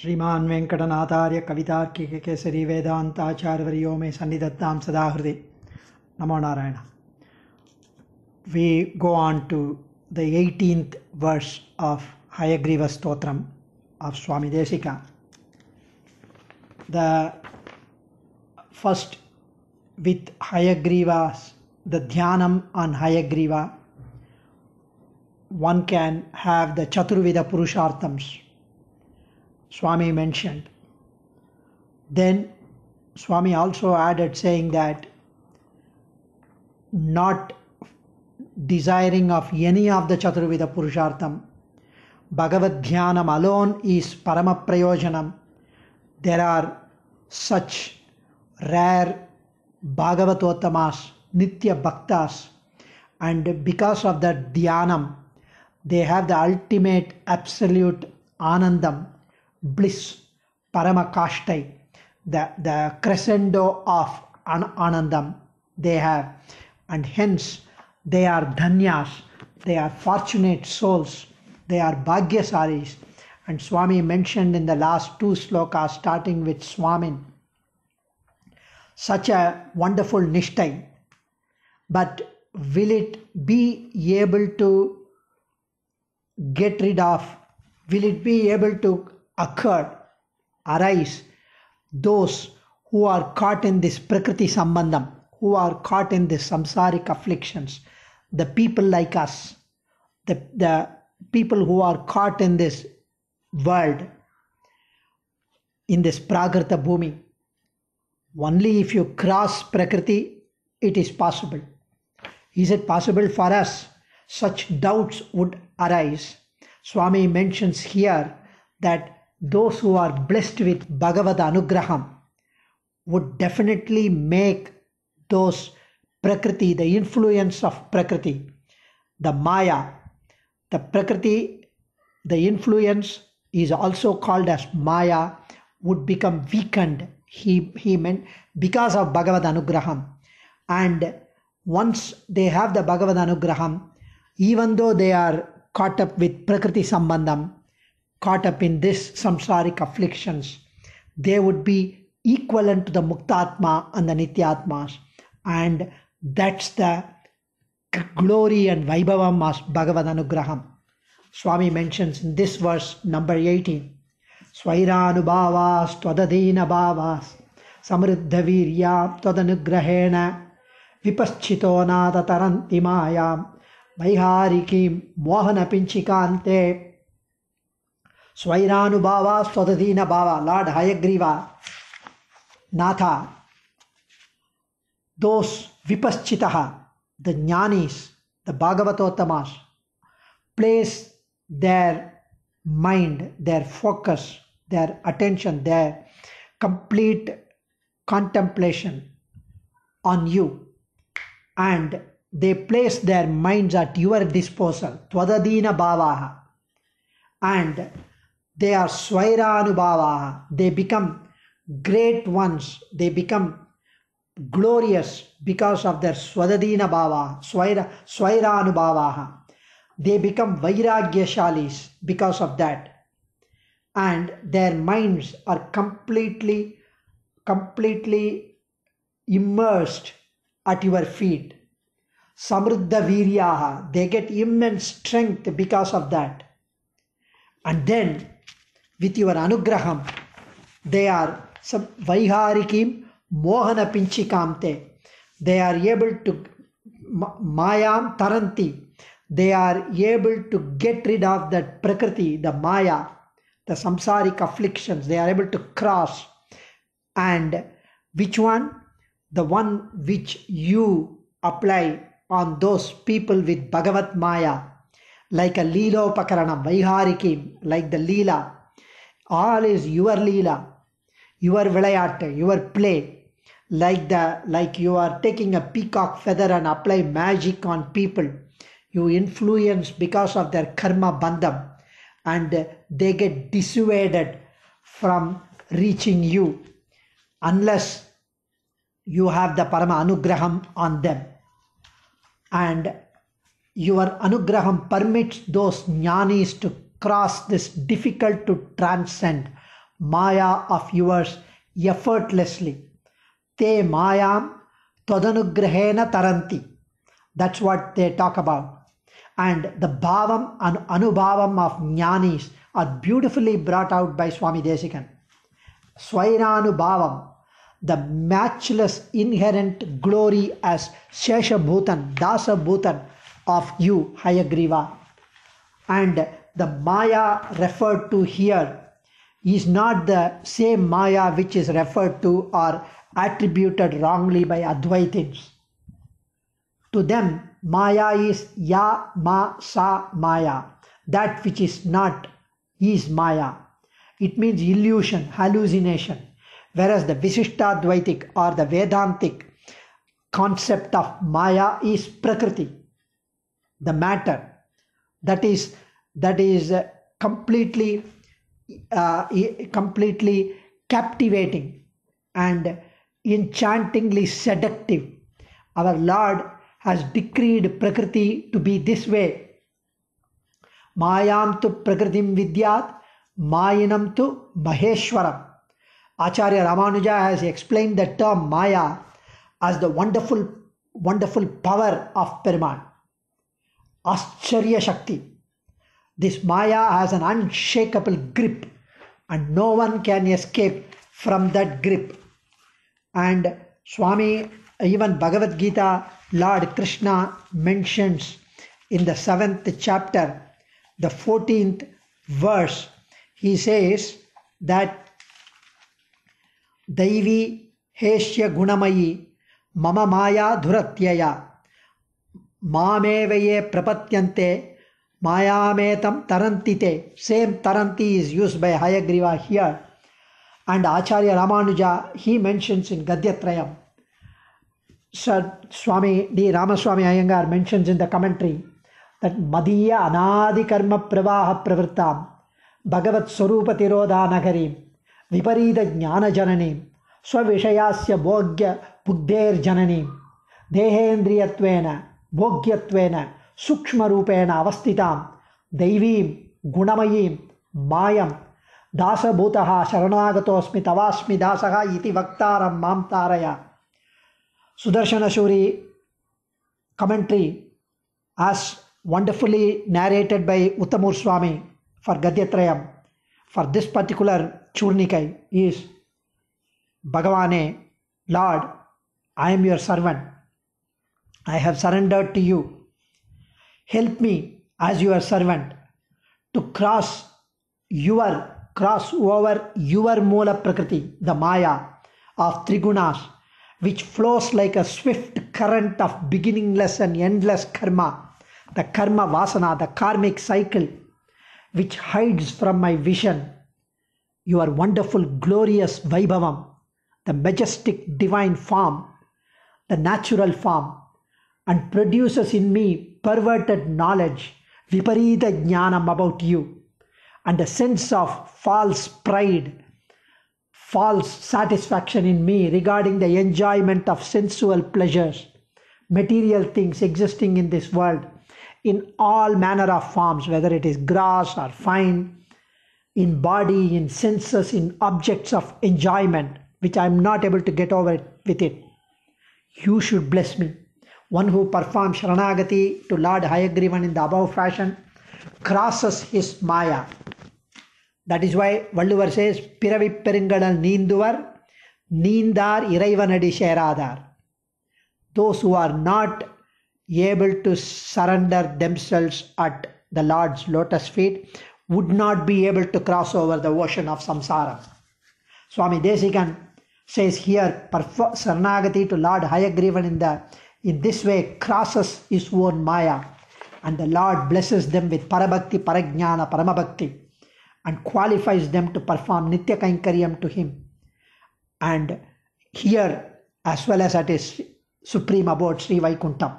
श्रीमान् वेङ्कटनाथार्य कवितार्किककेसरी वेदान्ताचार्यवर्यो में सन्निधत्ता सदा हृदय नमो Narayana we go on to the verse of Hayagriva Hayagrivastotram of Swami Desika the first with Hayagriva the dhyanam on Hayagriva one can have the Chaturveda Swami mentioned. Then Swami also added saying that not desiring of any of the Chaturvida Purushartham, Bhagavad Dhyanam alone is Parama Prayojanam. There are such rare Bhagavatottamas, Nitya Bhaktas, and because of that Dhyanam, they have the ultimate absolute Anandam bliss, Paramakashtai, the, the crescendo of an- Anandam they have, and hence they are Dhanyas, they are fortunate souls, they are Bhagyasaris. And Swami mentioned in the last two slokas, starting with Swamin, such a wonderful Nishtai. But will it be able to get rid of, will it be able to Occur, arise those who are caught in this prakriti sambandham, who are caught in this samsaric afflictions, the people like us, the, the people who are caught in this world, in this prakrita bhumi. Only if you cross prakriti, it is possible. Is it possible for us? Such doubts would arise. Swami mentions here that those who are blessed with Bhagavad Anugraham would definitely make those Prakriti, the influence of Prakriti, the Maya, the Prakriti, the influence is also called as Maya, would become weakened. He, he meant because of Bhagavad Anugraham. And once they have the Bhagavad Anugraham, even though they are caught up with Prakriti Sambandham, caught up in this samsaric afflictions, they would be equivalent to the Muktatma and the Nityatmas. And that's the glory and Vaibhavam of Bhagavad Anugraham. Swami mentions in this verse, number 18, Swairanubhavas tvadadina bhavas samruddhavirya tvadanugrahena vipaschito nada taranti mayam vaihariki mohana स्वैरानुभावा स्वतदीन भावा lord Hayagriva natha those vipashchit the jnanis the bhagavatottamas place their mind their focus their attention their complete contemplation on you and they place their minds at your disposal tvadadina bhavaha and They are Swairānubhavaha. They become great ones. They become glorious because of their Swadadina Bhava, Swaira, Swairānubhavaha. They become Vairagyashalis because of that. And their minds are completely, completely immersed at your feet. Samruddha Viryaha. They get immense strength because of that. And then with your anugraham. They are some Vaiharikim Mohana Pinchikamte. They are able to Mayam Taranti. They are able to get rid of that Prakriti, the Maya, the samsaric afflictions. They are able to cross. And which one? The one which you apply on those people with Bhagavat Maya, like a Leela Upakaranam, Vaiharikim, like the Leela, all is your Leela, your you are play. Like the like you are taking a peacock feather and apply magic on people. You influence because of their karma bandham and they get dissuaded from reaching you unless you have the Parama Anugraham on them. And your Anugraham permits those jnanis to cross this difficult to transcend Maya of yours effortlessly. Te Mayam Tadanugrahena Taranti. That's what they talk about. And the Bhavam and Anubhavam of Jnanis are beautifully brought out by Swami Desikan. Swainanubhavam, the matchless inherent glory as Shesha Bhutan, Dasa Bhutan of you, Hayagriva. And the Maya referred to here is not the same Maya which is referred to or attributed wrongly by Advaitins. To them, Maya is Ya Ma Sa Maya, that which is not is Maya. It means illusion, hallucination. Whereas the Visishta Dvaitic or the Vedantic concept of Maya is Prakriti, the matter. That is, that is uh, completely uh, completely captivating and enchantingly seductive our lord has decreed prakriti to be this way mayam tu prakritim vidyat mayinam tu maheshwaram acharya ramanuja has explained the term maya as the wonderful wonderful power of Paraman. Ascharya Shakti, this Maya has an unshakable grip, and no one can escape from that grip. And Swami, even Bhagavad Gita, Lord Krishna mentions in the seventh chapter, the 14th verse, he says that Daivi हेष्य गुणमयी मम माया धुरत्यया मामेव Prapatyante Mayametam Taranti Te. Same Taranti is used by Hayagriva here. And Acharya Ramanuja, he mentions in Gadyatrayam. Sir Swami D. Ramaswamy Iyengar mentions in the commentary that Madhiya Anadi Karma Pravaha Pravrittam Bhagavat Swarupatirodha Nagarim Viparida Jnana Jananim स्वविषयास्य भोग्य बुद्धेर्जननीं देहेन्द्रियत्वेन भोग्यत्वेन सूक्ष्मेण अवस्थिता दैवी गुणमयी मयम दासभूत शरणागतस्म तवास्म दास वक्ता मारय Sudarshanasuri commentary as wonderfully narrated by Uttamur Swami for Gadyatraya for this particular churnika भगवाने lord I am your servant I have surrendered to you help me as your servant to cross your cross over your Mola Prakriti, the Maya of Trigunas, which flows like a swift current of beginningless and endless karma, the karma vasana, the karmic cycle, which hides from my vision your wonderful, glorious Vaibhavam, the majestic divine form, the natural form, and produces in me perverted knowledge, viparita jnanam about you, and a sense of false pride, false satisfaction in me regarding the enjoyment of sensual pleasures, material things existing in this world in all manner of forms, whether it is grass or fine, in body, in senses, in objects of enjoyment, which I am not able to get over with it. You should bless me one who performs Sharanagati to Lord Hayagrivan in the above fashion crosses his Maya. That is why Valluvar says, Piravi Peringadal Ninduvar, Nindar Iraivanadi Sheradar. Those who are not able to surrender themselves at the Lord's lotus feet would not be able to cross over the ocean of samsara. Swami Desikan says here, Saranagati to Lord Hayagrivan in the in this way, crosses his own Maya, and the Lord blesses them with Parabhakti, Parajnana, Paramabhakti, and qualifies them to perform Nitya Kainkaryam to Him. And here, as well as at His supreme abode, Sri Vaikuntham.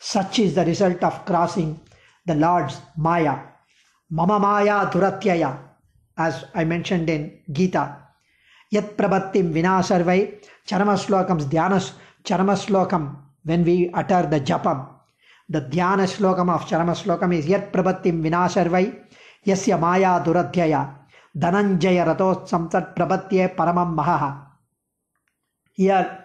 Such is the result of crossing the Lord's Maya. Mama Maya Duratyaya, as I mentioned in Gita. Yat Prabhattim Vinasarvai, Charamaslokams Dhyanas, Charamaslokam when we utter the japam. The dhyana shlokam of charama shlokam is yat prabhattim vinasharvai yasya maya duradhyaya dhananjaya ratosam tat prabhatye paramam mahaha. Here,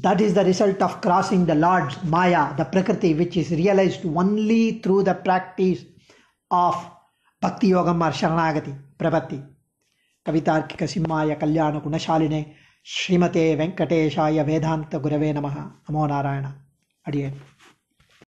that is the result of crossing the Lord's Maya, the Prakriti, which is realized only through the practice of Bhakti Yogam or Sharanagati, Prabhati. ಕವಿತಾರ್ಕಿಕ ಸಿಂಹಾಯ ಕಲ್ಯಾಣ ಗುಣಶಾಲಿನೆ ಶ್ರೀಮತೆ ವೆಂಕಟೇಶಾಯ ವೇದಾಂತ ಗುರವೇ ನಮಃ ನಮೋ ನಾರಾಯಣ ಅಡಿಯೇ